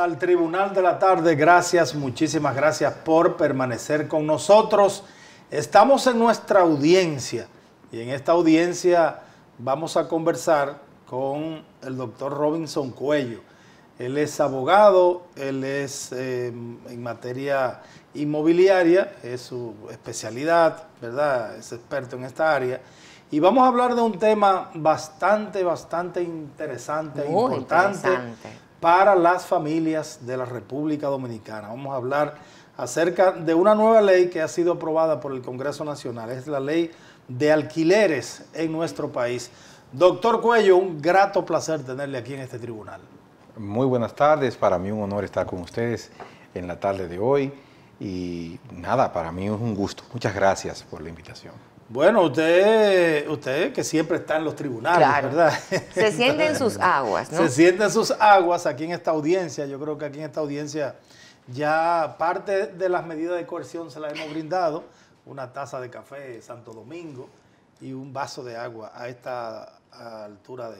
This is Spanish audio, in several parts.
al Tribunal de la Tarde. Gracias, muchísimas gracias por permanecer con nosotros. Estamos en nuestra audiencia y en esta audiencia vamos a conversar con el doctor Robinson Cuello. Él es abogado, él es eh, en materia inmobiliaria, es su especialidad, ¿verdad? Es experto en esta área. Y vamos a hablar de un tema bastante, bastante interesante e importante para las familias de la República Dominicana. Vamos a hablar acerca de una nueva ley que ha sido aprobada por el Congreso Nacional. Es la ley de alquileres en nuestro país. Doctor Cuello, un grato placer tenerle aquí en este tribunal. Muy buenas tardes, para mí un honor estar con ustedes en la tarde de hoy y nada, para mí es un gusto. Muchas gracias por la invitación. Bueno, usted, usted que siempre está en los tribunales, ¿verdad? Se sienten sus aguas, ¿no? Se sienten sus aguas aquí en esta audiencia. Yo creo que aquí en esta audiencia ya parte de las medidas de coerción se las hemos brindado. Una taza de café Santo Domingo y un vaso de agua a esta altura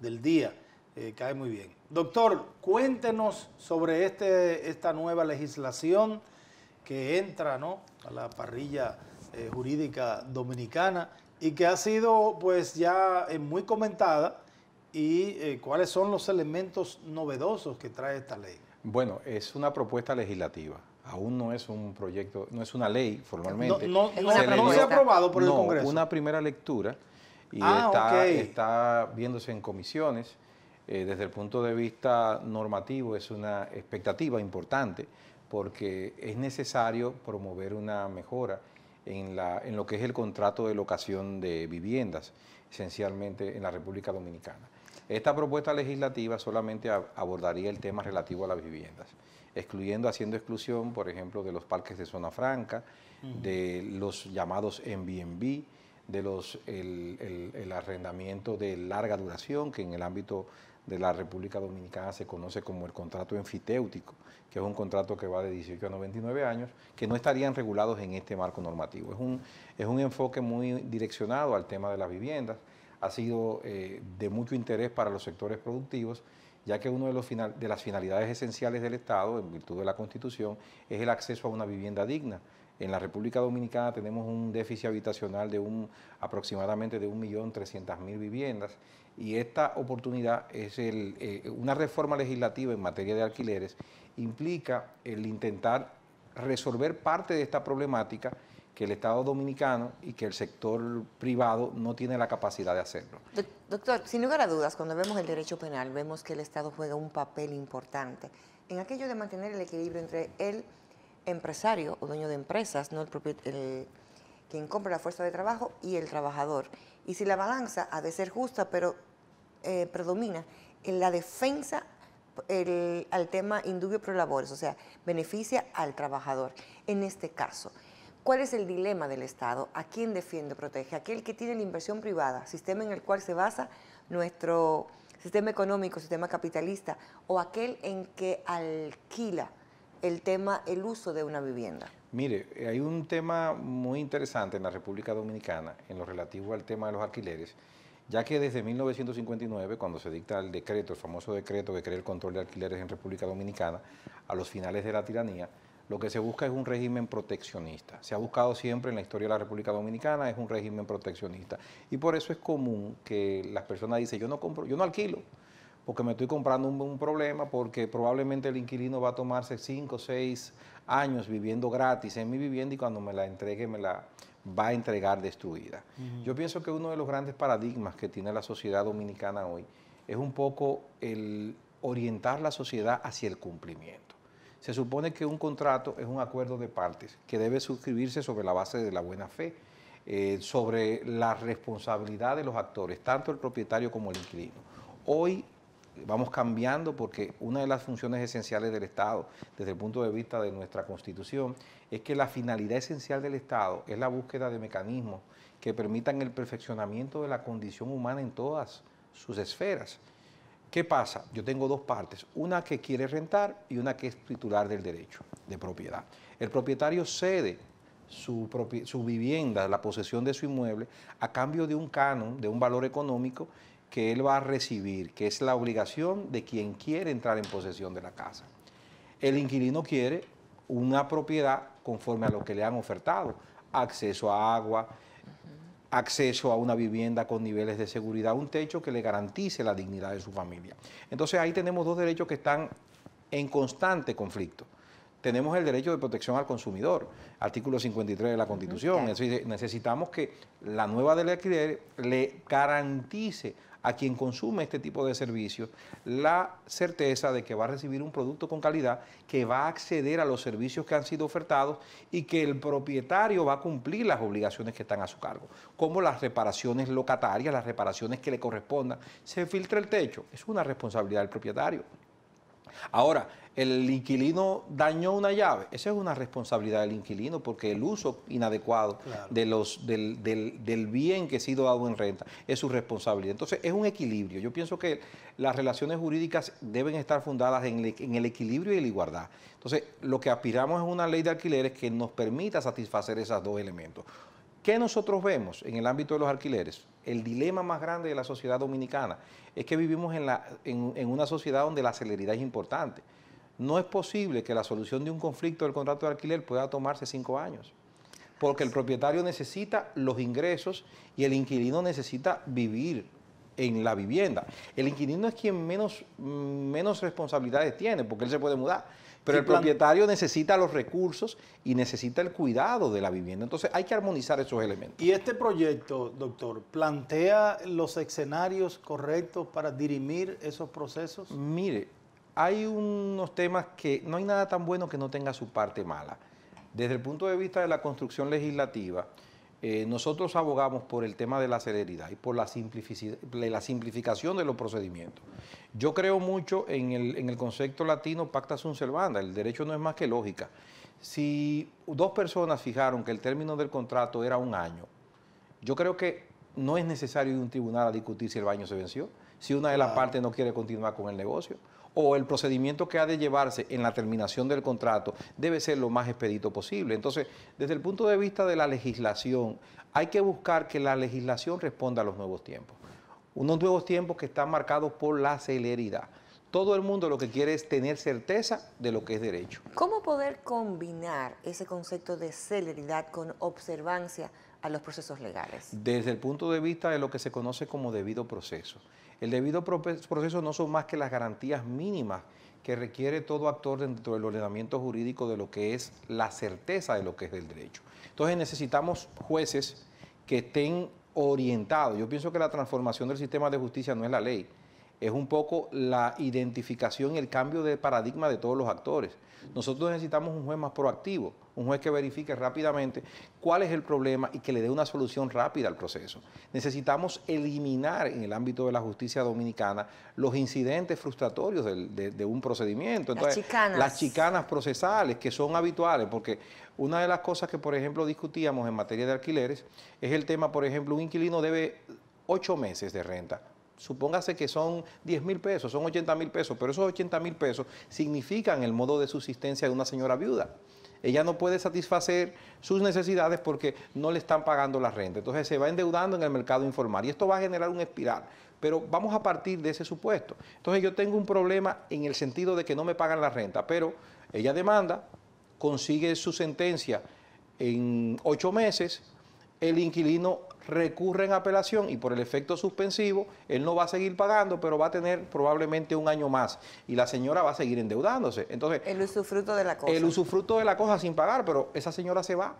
del día. Eh, cae muy bien. Doctor, cuéntenos sobre este, esta nueva legislación que entra ¿no? a la parrilla eh, jurídica dominicana y que ha sido pues ya eh, muy comentada y eh, cuáles son los elementos novedosos que trae esta ley. Bueno, es una propuesta legislativa. Aún no es un proyecto, no es una ley formalmente. No, se, ha aprobado por el Congreso. Una primera lectura y ah, está, viéndose en comisiones. desde el punto de vista normativo es una expectativa importante porque es necesario promover una mejora en, lo que es el contrato de locación de viviendas, esencialmente en la República Dominicana. Esta propuesta legislativa solamente abordaría el tema relativo a las viviendas, excluyendo, haciendo exclusión, por ejemplo, de los parques de zona franca, de los llamados Airbnb, de los, el, arrendamiento de larga duración, que en el ámbito de la República Dominicana se conoce como el contrato enfitéutico, que es un contrato que va de 18 a 99 años, que no estarían regulados en este marco normativo. Es un, es un enfoque muy direccionado al tema de las viviendas, ha sido eh, de mucho interés para los sectores productivos, ya que una de, final, de las finalidades esenciales del Estado, en virtud de la Constitución, es el acceso a una vivienda digna. En la República Dominicana tenemos un déficit habitacional de un, aproximadamente de 1.300.000 viviendas y esta oportunidad es eh, una reforma legislativa en materia de alquileres implica el intentar resolver parte de esta problemática que el Estado dominicano y que el sector privado no tiene la capacidad de hacerlo. Doctor, sin lugar a dudas, cuando vemos el derecho penal, vemos que el Estado juega un papel importante en aquello de mantener el equilibrio entre el empresario o dueño de empresas, no el, quien compra la fuerza de trabajo y el trabajador. Y si la balanza ha de ser justa, pero eh, predomina en la defensa al tema indubio pro labores, o sea, beneficia al trabajador. En este caso, ¿cuál es el dilema del Estado? ¿A quién defiende, protege? Aquel que tiene la inversión privada, sistema en el cual se basa nuestro sistema económico, sistema capitalista, o aquel en que alquila el tema, el uso de una vivienda? Mire, eh, hay un tema muy interesante en la República Dominicana en lo relativo al tema de los alquileres, ya que desde 1959, cuando se dicta el decreto, el famoso decreto que crea el control de alquileres en República Dominicana, a los finales de la tiranía, lo que se busca es un régimen proteccionista. Se ha buscado siempre en la historia de la República Dominicana, es un régimen proteccionista. Y por eso es común que las personas dicen, yo no compro, yo no alquilo, porque me estoy comprando un, problema, porque probablemente el inquilino va a tomarse cinco, o 6 años viviendo gratis en mi vivienda y cuando me la entregue me la va a entregar destruida. Yo pienso que uno de los grandes paradigmas que tiene la sociedad dominicana hoy es un poco el orientar la sociedad hacia el cumplimiento. Se supone que un contrato es un acuerdo de partes que debe suscribirse sobre la base de la buena fe, eh, sobre la responsabilidad de los actores, tanto el propietario como el inquilino. Hoy vamos cambiando porque una de las funciones esenciales del Estado, desde el punto de vista de nuestra Constitución, es que la finalidad esencial del Estado es la búsqueda de mecanismos que permitan el perfeccionamiento de la condición humana en todas sus esferas. ¿Qué pasa? Yo tengo dos partes, una que quiere rentar y una que es titular del derecho de propiedad. El propietario cede su, vivienda, la posesión de su inmueble, a cambio de un canon, de un valor económico que él va a recibir, que es la obligación de quien quiere entrar en posesión de la casa. El inquilino quiere una propiedad conforme a lo que le han ofertado, acceso a agua, acceso a una vivienda con niveles de seguridad, un techo que le garantice la dignidad de su familia. Entonces ahí tenemos dos derechos que están en constante conflicto. Tenemos el derecho de protección al consumidor, artículo 53 de la Constitución. decir, Necesitamos que la nueva de alquiler le garantice a quien consume este tipo de servicios la certeza de que va a recibir un producto con calidad, que va a acceder a los servicios que han sido ofertados y que el propietario va a cumplir las obligaciones que están a su cargo, como las reparaciones locatarias, las reparaciones que le correspondan. Se filtra el techo, es una responsabilidad del propietario. Ahora, el inquilino dañó una llave, esa es una responsabilidad del inquilino porque el uso inadecuado del, bien que ha sido dado en renta es su responsabilidad. Entonces es un equilibrio. Yo pienso que las relaciones jurídicas deben estar fundadas en, en el equilibrio y la igualdad. Entonces lo que aspiramos es una ley de alquileres que nos permita satisfacer esos dos elementos. ¿Qué nosotros vemos en el ámbito de los alquileres? el dilema más grande de la sociedad dominicana es que vivimos en, una sociedad donde la celeridad es importante. No es posible que la solución de un conflicto del contrato de alquiler pueda tomarse cinco años, porque el propietario necesita los ingresos y el inquilino necesita vivir en la vivienda. El inquilino es quien menos responsabilidades tiene, porque él se puede mudar. Pero el propietario necesita los recursos y necesita el cuidado de la vivienda. Entonces hay que armonizar esos elementos. ¿Y este proyecto, doctor, plantea los escenarios correctos para dirimir esos procesos? Mire, hay unos temas que no hay nada tan bueno que no tenga su parte mala. Desde el punto de vista de la construcción legislativa, eh, nosotros abogamos por el tema de la celeridad y por la, simplificación de los procedimientos. Yo creo mucho en el, concepto latino pacta sunt servanda, el derecho no es más que lógica. Si dos personas fijaron que el término del contrato era un año, yo creo que no es necesario ir a un tribunal a discutir si el baño se venció, si una de las partes no quiere continuar con el negocio o el procedimiento que ha de llevarse en la terminación del contrato debe ser lo más expedito posible. Entonces, desde el punto de vista de la legislación, hay que buscar que la legislación responda a los nuevos tiempos. Unos nuevos tiempos que están marcados por la celeridad. Todo el mundo lo que quiere es tener certeza de lo que es derecho. ¿Cómo poder combinar ese concepto de celeridad con observancia a los procesos legales? Desde el punto de vista de lo que se conoce como debido proceso. El debido proceso no son más que las garantías mínimas que requiere todo actor dentro del ordenamiento jurídico de lo que es la certeza de lo que es el derecho. Entonces necesitamos jueces que estén orientados. Yo pienso que la transformación del sistema de justicia no es la ley, es un poco la identificación y el cambio de paradigma de todos los actores. Nosotros necesitamos un juez más proactivo, un juez que verifique rápidamente cuál es el problema y que le dé una solución rápida al proceso. Necesitamos eliminar en el ámbito de la justicia dominicana los incidentes frustratorios de, un procedimiento. las chicanas. Las chicanas procesales que son habituales, porque una de las cosas que, por ejemplo, discutíamos en materia de alquileres es el tema, por ejemplo, un inquilino debe ocho meses de renta supóngase que son 10 mil pesos, son 80 mil pesos, pero esos 80 mil pesos significan el modo de subsistencia de una señora viuda. Ella no puede satisfacer sus necesidades porque no le están pagando la renta. Entonces se va endeudando en el mercado informal y esto va a generar un espiral. Pero vamos a partir de ese supuesto. Entonces yo tengo un problema en el sentido de que no me pagan la renta, pero ella demanda, consigue su sentencia en ocho meses, el inquilino recurren en apelación y por el efecto suspensivo, él no va a seguir pagando, pero va a tener probablemente un año más y la señora va a seguir endeudándose. Entonces, el usufructo de la cosa. El usufructo de la cosa sin pagar, pero esa señora se va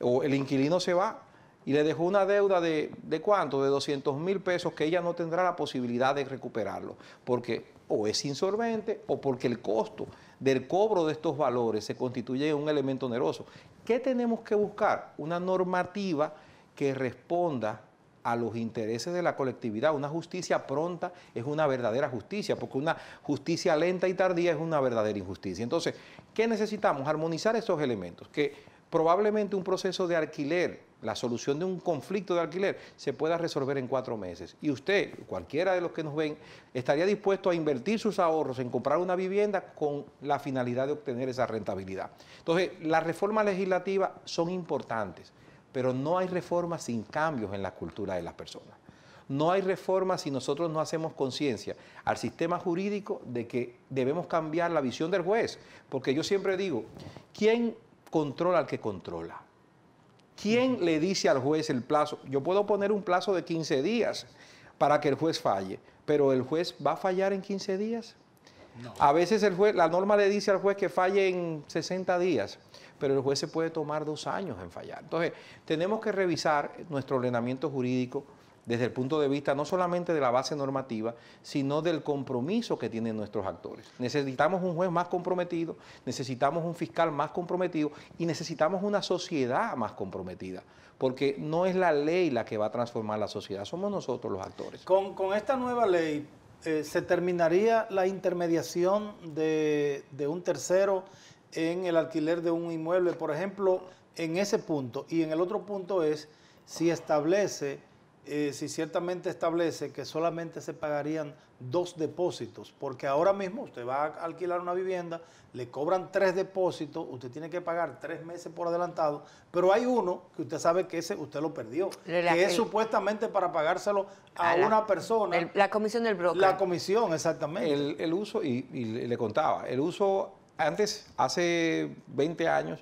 o el inquilino se va y le dejó una deuda de, de cuánto, de 200 mil pesos que ella no tendrá la posibilidad de recuperarlo, porque o es insolvente o porque el costo del cobro de estos valores se constituye en un elemento oneroso. ¿Qué tenemos que buscar? Una normativa que responda a los intereses de la colectividad. Una justicia pronta es una verdadera justicia, porque una justicia lenta y tardía es una verdadera injusticia. Entonces, ¿qué necesitamos? Armonizar estos elementos, que probablemente un proceso de alquiler, la solución de un conflicto de alquiler, se pueda resolver en cuatro meses. Y usted, cualquiera de los que nos ven, estaría dispuesto a invertir sus ahorros en comprar una vivienda con la finalidad de obtener esa rentabilidad. Entonces, las reformas legislativas son importantes pero no hay reforma sin cambios en la cultura de las personas. No hay reforma si nosotros no hacemos conciencia al sistema jurídico de que debemos cambiar la visión del juez. Porque yo siempre digo, ¿quién controla al que controla? ¿Quién le dice al juez el plazo? Yo puedo poner un plazo de 15 días para que el juez falle, pero el juez va a fallar en 15 días. A veces el juez, la norma le dice al juez que falle en 60 días pero el juez se puede tomar dos años en fallar. Entonces, tenemos que revisar nuestro ordenamiento jurídico desde el punto de vista no solamente de la base normativa, sino del compromiso que tienen nuestros actores. Necesitamos un juez más comprometido, necesitamos un fiscal más comprometido y necesitamos una sociedad más comprometida, porque no es la ley la que va a transformar la sociedad, somos nosotros los actores. Con, esta nueva ley eh, se terminaría la intermediación de, de un tercero en el alquiler de un inmueble, por ejemplo, en ese punto. Y en el otro punto es si establece, eh, si ciertamente establece que solamente se pagarían dos depósitos, porque ahora mismo usted va a alquilar una vivienda, le cobran tres depósitos, usted tiene que pagar tres meses por adelantado, pero hay uno que usted sabe que ese usted lo perdió, que es supuestamente para pagárselo a, una persona. la comisión del broker. La comisión, exactamente. El, uso, y le contaba, el uso antes, hace 20 años,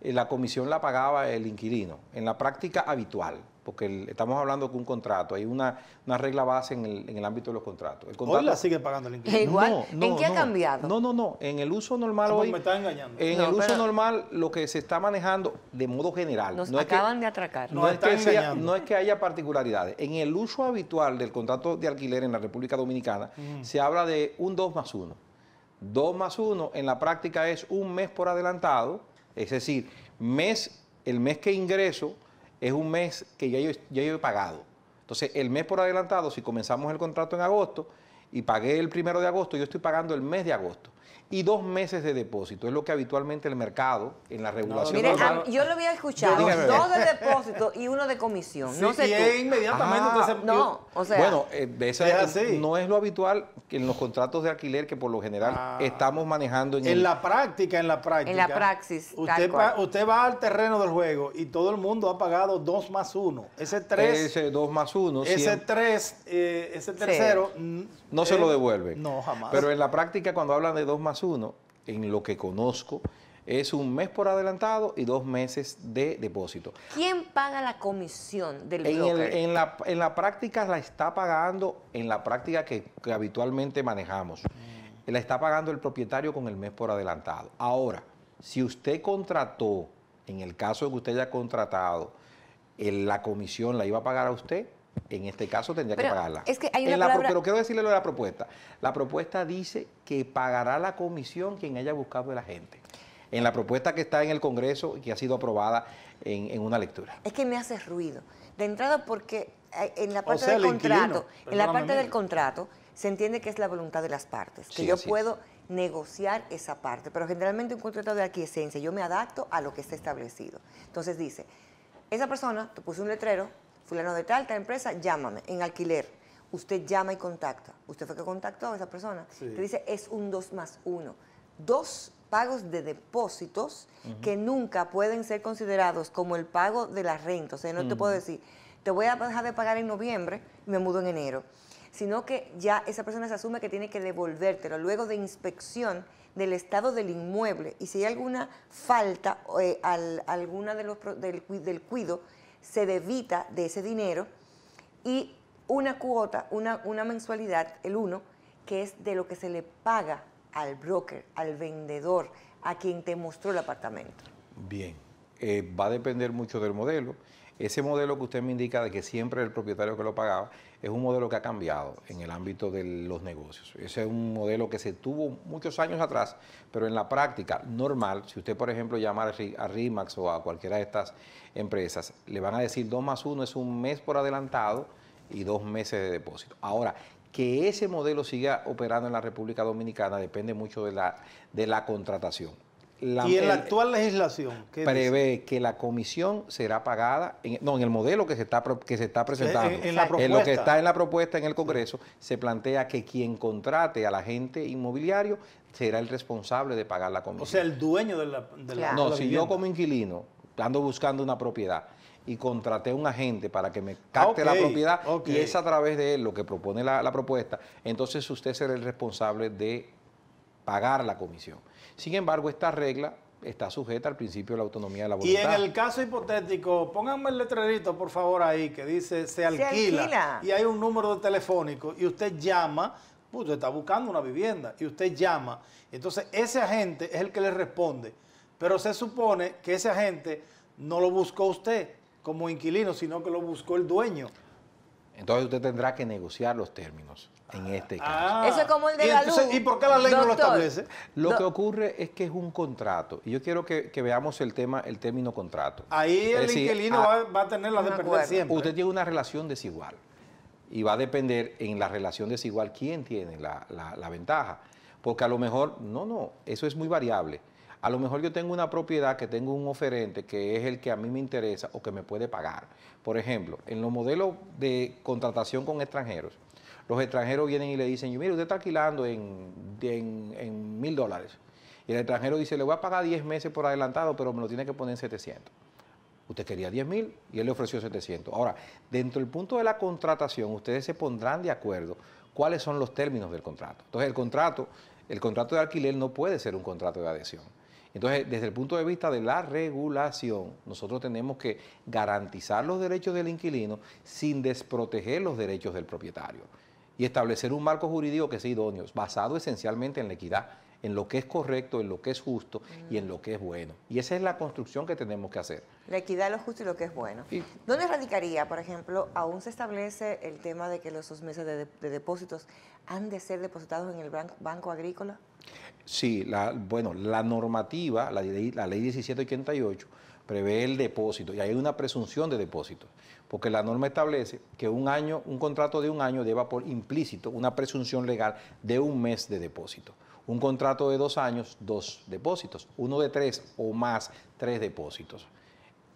eh, la comisión la pagaba el inquilino, en la práctica habitual, porque estamos hablando de un contrato, hay una, regla base en el, ámbito de los contratos. la sigue pagando el inquilino. Eh, igual, no, no, ¿en qué ha cambiado? No, no, no, en el uso normal hoy... Me está engañando. En el uso normal, lo que se está manejando de modo general... Nos no acaban de atracar. No, es que haya particularidades. En el uso habitual del contrato de alquiler en la República Dominicana, se habla de un 2 más 1. 2 más 1 en la práctica es un mes por adelantado, es decir, mes, el mes que ingreso es un mes que ya yo, ya yo he pagado. Entonces, el mes por adelantado, si comenzamos el contrato en agosto y pagué el primero de agosto, yo estoy pagando el mes de agosto y dos meses de depósito. Es lo que habitualmente el mercado en la regulación. mire, yo lo había escuchado, dos de depósito y uno de comisión. no sé inmediatamente. Ah, no, o sea, bueno, eh, es no es lo habitual en los contratos de alquiler que por lo general ah. estamos manejando en, la práctica, en la práctica. En la praxis. Usted, va, usted va al terreno del juego y todo el mundo ha pagado dos más uno. Ese tres. Ese dos más uno. Ese 3, tres, eh, ese tercero. No se lo eh, devuelven. No, jamás. Pero en la práctica, cuando hablan de dos más uno, en lo que conozco, es un mes por adelantado y dos meses de depósito. ¿Quién paga la comisión del en en, la, práctica la está pagando, en la práctica que, habitualmente manejamos, la está pagando el propietario con el mes por adelantado. Ahora, si usted contrató, en el caso de que usted haya contratado, la comisión la iba a pagar a usted, en este caso tendría que pagarla. Es que hay una Pero quiero decirle lo de la propuesta. La propuesta dice que pagará la comisión quien haya buscado de la gente. En la propuesta que está en el Congreso y que ha sido aprobada en, una lectura. Es que me hace ruido. De entrada porque eh, en la parte del contrato, en la parte del contrato se entiende que es la voluntad de las partes, que yo puedo negociar esa parte, pero generalmente un contrato de aquiescencia, yo me adapto a lo que está establecido. Entonces dice, esa persona te puse un letrero, fulano de tal, empresa, llámame, en alquiler. Usted llama y contacta. Usted fue que contactó a esa persona. Te dice, es un 2 más 1. Dos pagos de depósitos que nunca pueden ser considerados como el pago de la renta. O sea, no te puedo decir, te voy a dejar de pagar en noviembre y me mudo en enero. Sino que ya esa persona se asume que tiene que devolvértelo luego de inspección del estado del inmueble y si hay alguna falta eh, al, alguna de los, del, del cuido, se debita de ese dinero y una cuota, una, mensualidad, el uno, que es de lo que se le paga al broker, al vendedor, a quien te mostró el apartamento. Bien, eh, va a depender mucho del modelo ese modelo que usted me indica de que siempre el propietario que lo pagaba es un modelo que ha cambiado en el ámbito de los negocios. Ese es un modelo que se tuvo muchos años atrás, pero en la práctica normal, si usted por ejemplo llamara a RIMAX o a cualquiera de estas empresas, le van a decir 2 más 1 es un mes por adelantado y dos meses de depósito. Ahora, que ese modelo siga operando en la República Dominicana depende mucho de la contratación y en la actual legislación prevé que la comisión será pagada, en, no, en el modelo que se está, que se está presentando, en, lo que está en la propuesta en el Congreso, se plantea que quien contrate al agente inmobiliario será el responsable de pagar la comisión. O sea, el dueño de la, No, si yo como inquilino ando buscando una propiedad y contraté un agente para que me capte la propiedad y es a través de él lo que propone la propuesta, entonces usted será el responsable de pagar la comisión. Sin embargo, esta regla está sujeta al principio de la autonomía de la voluntad. Y en el caso hipotético, pónganme el letrerito, por favor, ahí, que dice se alquila, y hay un número de telefónico y usted llama, usted está buscando una vivienda y usted llama. Entonces, ese agente es el que le responde. Pero se supone que ese agente no lo buscó usted como inquilino, sino que lo buscó el dueño. Entonces usted tendrá que negociar los términos en este ah. caso. Eso es como el de la luz. ¿Y por qué la ley no lo establece? Lo que ocurre es que es un contrato. Y yo quiero que, veamos el tema, el término contrato. Ahí el inquilino ah, va, a tener la dependencia Usted tiene una relación desigual. Y va a depender en la relación desigual quién tiene la ventaja. Porque a lo mejor, no, no, eso es muy variable. A lo mejor yo tengo una propiedad que tengo un oferente que es el que a mí me interesa o que me puede pagar. Por ejemplo, en los modelos de contratación con extranjeros, los extranjeros vienen y le dicen, yo, mire, usted está alquilando en mil dólares. Y el extranjero dice, le voy a pagar 10 meses por adelantado, pero me lo tiene que poner en 700. Usted quería 10 mil y él le ofreció 700. Ahora, dentro del punto de la contratación, ustedes se pondrán de acuerdo cuáles son los términos del contrato. Entonces, el contrato, el contrato de alquiler no puede ser un contrato de adhesión. Entonces, desde el punto de vista de la regulación, nosotros tenemos que garantizar los derechos del inquilino sin desproteger los derechos del propietario y establecer un marco jurídico que sea idóneo, basado esencialmente en la equidad, en lo que es correcto, en lo que es justo y en lo que es bueno. Y esa es la construcción que tenemos que hacer. La equidad, lo justo y lo que es bueno. ¿Dónde radicaría, por ejemplo, aún se establece el tema de que los meses de, depósitos han de ser depositados en el banco agrícola? Sí, bueno, la normativa, la ley, la ley 1788, prevé el depósito y hay una presunción de depósito, porque la norma establece que un año, un contrato de un año deba por implícito una presunción legal de un mes de depósito. Un contrato de dos años, dos depósitos, uno de tres o más, tres depósitos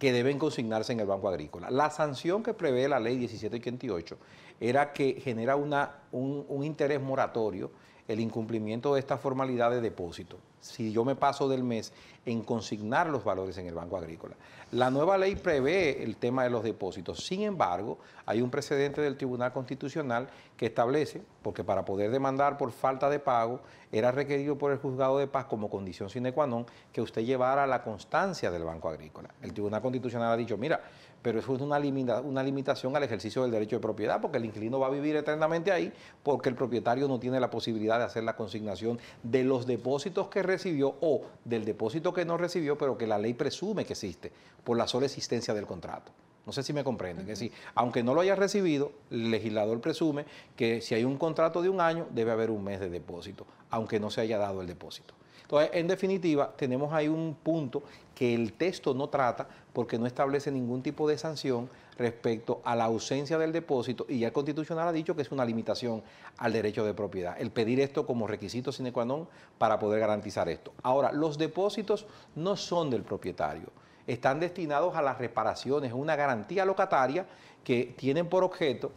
que deben consignarse en el Banco Agrícola. La sanción que prevé la ley 1788 era que genera una, un interés moratorio el incumplimiento de esta formalidad de depósito, si yo me paso del mes en consignar los valores en el Banco Agrícola. La nueva ley prevé el tema de los depósitos. Sin embargo, hay un precedente del Tribunal Constitucional que establece, porque para poder demandar por falta de pago, era requerido por el juzgado de paz como condición sine qua non que usted llevara la constancia del Banco Agrícola. El Tribunal Constitucional ha dicho, mira, pero eso es una, una limitación al ejercicio del derecho de propiedad, porque el inquilino va a vivir eternamente ahí, porque el propietario no tiene la posibilidad de hacer la consignación de los depósitos que recibió o del depósito que no recibió, pero que la ley presume que existe por la sola existencia del contrato. No sé si me comprenden. Es decir, aunque no lo haya recibido, el legislador presume que si hay un contrato de un año, debe haber un mes de depósito, aunque no se haya dado el depósito. Entonces, en definitiva, tenemos ahí un punto que el texto no trata porque no establece ningún tipo de sanción respecto a la ausencia del depósito y ya el constitucional ha dicho que es una limitación al derecho de propiedad, el pedir esto como requisito sine qua non para poder garantizar esto. Ahora, los depósitos no son del propietario, están destinados a las reparaciones, una garantía locataria que tienen por objeto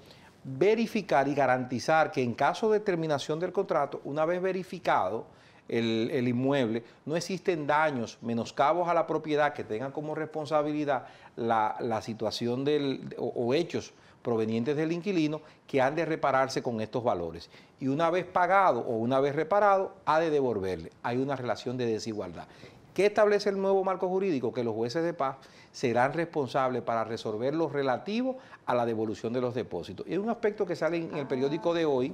verificar y garantizar que en caso de terminación del contrato, una vez verificado, el, inmueble, no existen daños, menoscabos a la propiedad que tengan como responsabilidad la, situación o, hechos provenientes del inquilino que han de repararse con estos valores. Y una vez pagado o una vez reparado, ha de devolverle. Hay una relación de desigualdad. ¿Qué establece el nuevo marco jurídico? Que los jueces de paz serán responsables para resolver lo relativo a la devolución de los depósitos. Y es un aspecto que sale en el periódico de hoy,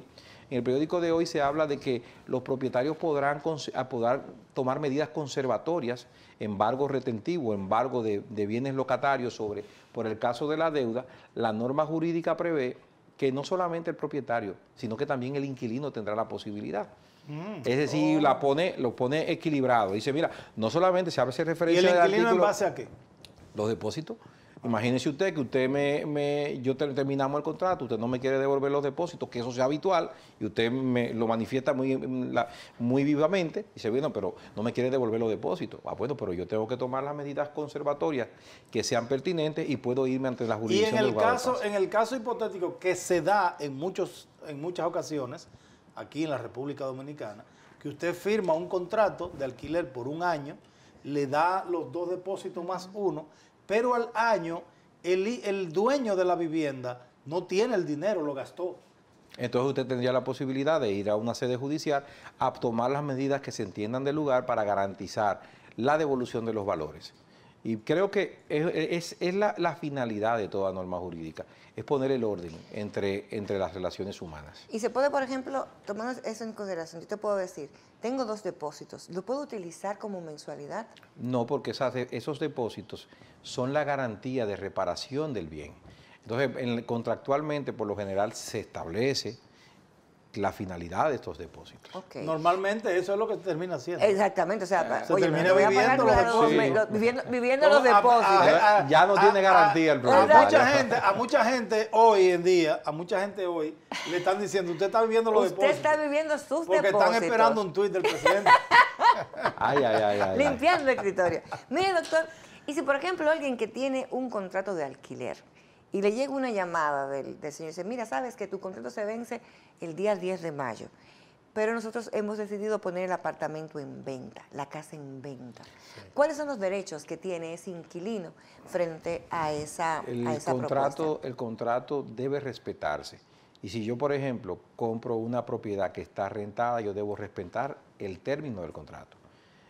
en el periódico de hoy se habla de que los propietarios podrán, ah, tomar medidas conservatorias, embargo retentivo, embargo de, bienes locatarios sobre, por el caso de la deuda, la norma jurídica prevé que no solamente el propietario, sino que también el inquilino tendrá la posibilidad. Mm. es decir, oh. la pone, lo pone equilibrado. Dice, mira, no solamente se hace referencia... ¿Y el inquilino en base a qué? Los depósitos. Imagínese usted que usted me, yo terminamos el contrato, usted no me quiere devolver los depósitos, que eso sea habitual, y usted me lo manifiesta muy, muy vivamente, y dice, bueno, pero no me quiere devolver los depósitos. Ah, bueno, pero yo tengo que tomar las medidas conservatorias que sean pertinentes y puedo irme ante la jurisdicción. Y en el, caso, en el caso hipotético que se da en, muchos, en muchas ocasiones, aquí en la República Dominicana, que usted firma un contrato de alquiler por un año, le da los dos depósitos más uno, pero al año el, dueño de la vivienda no tiene el dinero, lo gastó. Entonces usted tendría la posibilidad de ir a una sede judicial a tomar las medidas que se entiendan del lugar para garantizar la devolución de los valores. Y creo que es, la, finalidad de toda norma jurídica, es poner el orden entre, entre las relaciones humanas. Y se puede, por ejemplo, tomando eso en consideración, yo te puedo decir, tengo dos depósitos, ¿lo puedo utilizar como mensualidad? No, porque esas, esos depósitos son la garantía de reparación del bien. Entonces, contractualmente, por lo general, se establece la finalidad de estos depósitos. Normalmente eso es lo que termina haciendo. Exactamente, o sea, se termina viviendo los, depósitos. ya no tiene garantía el problema. A mucha gente, hoy en día, a mucha gente hoy le están diciendo, usted está viviendo los depósitos. Usted está viviendo sus depósitos. Porque están esperando un tuit del presidente. ay, ay, ay, Limpiando el escritorio. Mire, doctor, y si por ejemplo alguien que tiene un contrato de alquiler, y le llega una llamada del, señor y dice, mira, sabes que tu contrato se vence el día 10 de mayo pero nosotros hemos decidido poner el apartamento en venta, la casa en venta. ¿Cuáles son los derechos que tiene ese inquilino frente a esa, contrato, El contrato debe respetarse. Y si yo, por ejemplo, compro una propiedad que está rentada, yo debo respetar el término del contrato.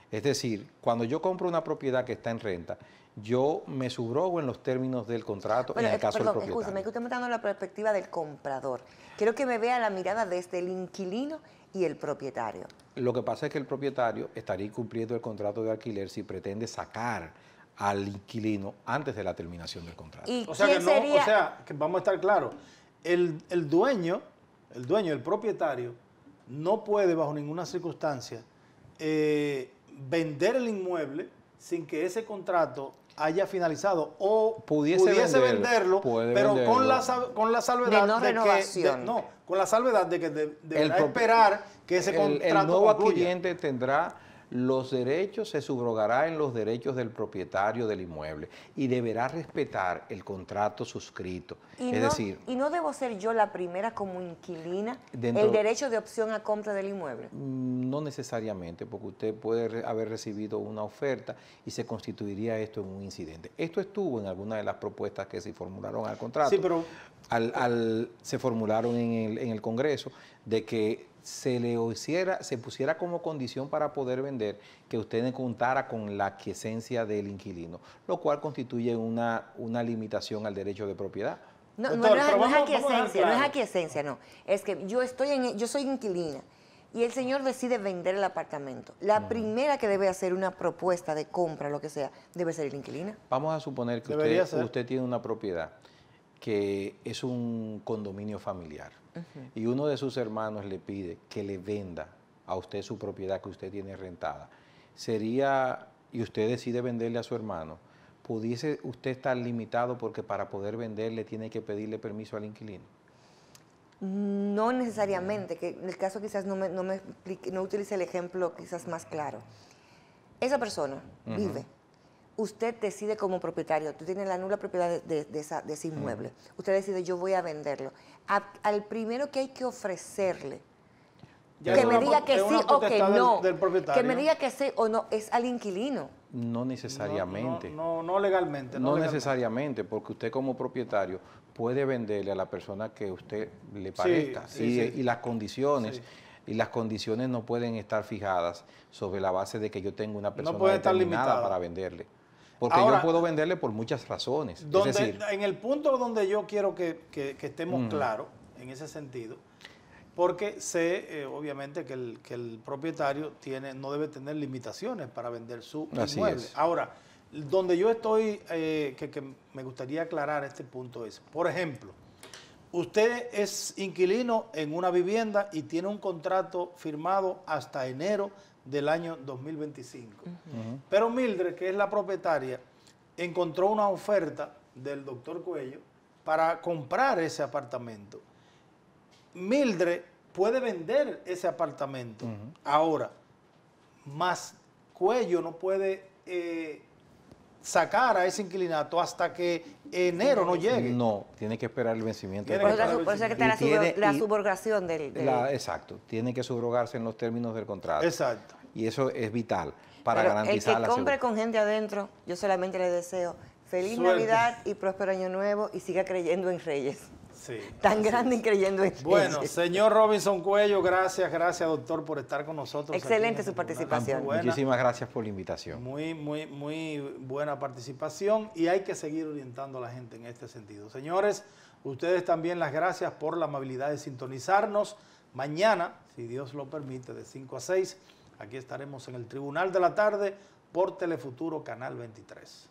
Es decir, cuando yo compro una propiedad que está en renta, yo me subrogo en los términos del contrato en el caso del propietario. que usted me está dando la perspectiva del comprador. Quiero que me vea la mirada desde el inquilino y el propietario. Lo que pasa es que el propietario estaría cumpliendo el contrato de alquiler si pretende sacar al inquilino antes de la terminación del contrato. o, sea que vamos a estar claros, el, dueño, el dueño, el propietario, no puede bajo ninguna circunstancia eh, vender el inmueble sin que ese contrato haya finalizado o pudiese, venderlo, pero Con, la, con la salvedad de, que no, con la salvedad de que deberá de esperar que ese contrato el nuevo concluya. tendrá los derechos se subrogará en los derechos del propietario del inmueble y deberá respetar el contrato suscrito. Y es no, decir, y no debo ser yo la primera como inquilina el derecho de opción a compra del inmueble. Mm, no necesariamente, porque usted puede haber recibido una oferta y se constituiría esto en un incidente. Esto estuvo en alguna de las propuestas que se formularon al contrato. Sí, pero al, al, se formularon en el, en el Congreso de que se le hiciera, se pusiera como condición para poder vender que usted contara con la quiesencia del inquilino, lo cual constituye una, limitación al derecho de propiedad. No, no, es aquiescencia, no es aquiescencia, no. Es que yo estoy en, yo soy inquilina y el señor decide vender el apartamento. La primera que debe hacer una propuesta de compra, lo que sea, debe ser el inquilina. Vamos a suponer que usted tiene una propiedad que es un condominio familiar y uno de sus hermanos le pide que le venda a usted su propiedad que usted tiene rentada, sería, y usted decide venderle a su hermano, ¿pudiese usted estar limitado porque para poder venderle tiene que pedirle permiso al inquilino? No necesariamente, que en el caso quizás no me, no, no utilice el ejemplo quizás más claro. Esa persona vive usted decide como propietario, tú tienes la nula propiedad de, ese inmueble, usted decide yo voy a venderlo, al primero que hay que ofrecerle, que me diga que sí o que no, que me diga que sí o no, es al inquilino. No necesariamente. No, no, legalmente. No, necesariamente, porque usted como propietario puede venderle a la persona que usted le parezca y, las condiciones y las condiciones no pueden estar fijadas sobre la base de que yo tengo una persona determinada para venderle. Porque Ahora, yo puedo venderle por muchas razones. en el punto donde yo quiero que, estemos claros en ese sentido, porque sé, eh, obviamente, que el, propietario tiene, no debe tener limitaciones para vender su inmueble. Ahora, donde yo estoy, eh, que, que, me gustaría aclarar este punto es, por ejemplo, usted es inquilino en una vivienda y tiene un contrato firmado hasta enero del año 2025. Pero Mildred, que es la propietaria, encontró una oferta del doctor Cuello para comprar ese apartamento. Mildred puede vender ese apartamento ahora, más Cuello no puede eh, sacar a ese inquilinato hasta que enero no llegue. No, tiene que esperar el vencimiento. Por eso, es que está la, la subrogación del, exacto, tiene que subrogarse en los términos del contrato. Exacto. Y eso es vital para garantizar el que compre con gente adentro, yo solamente le deseo feliz Navidad y próspero año nuevo y siga creyendo en Reyes tan grande y creyendo Bueno, señor Robinson Cuello, gracias, gracias doctor por estar con nosotros. Excelente su participación. Muchísimas gracias por la invitación. Muy, muy, muy buena participación y hay que seguir orientando a la gente en este sentido. Señores, ustedes también las gracias por la amabilidad de sintonizarnos. Mañana, si Dios lo permite, de 5 a 6, aquí estaremos en el Tribunal de la Tarde por Telefuturo Canal 23.